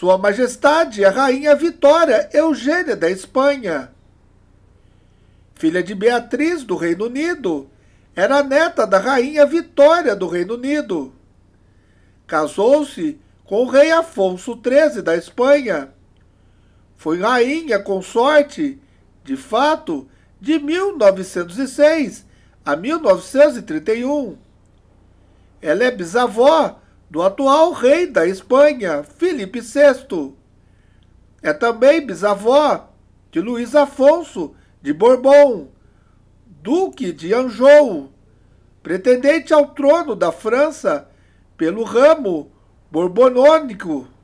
Sua Majestade, a Rainha Vitória Eugênia da Espanha. Filha de Beatriz do Reino Unido, era neta da Rainha Vitória do Reino Unido. Casou-se com o rei Afonso XIII da Espanha. Foi rainha consorte, de fato, de 1906 a 1931. Ela é bisavó do atual rei da Espanha, Felipe VI. É também bisavó de Luiz Afonso de Bourbon, duque de Anjou, pretendente ao trono da França pelo ramo borbonônico.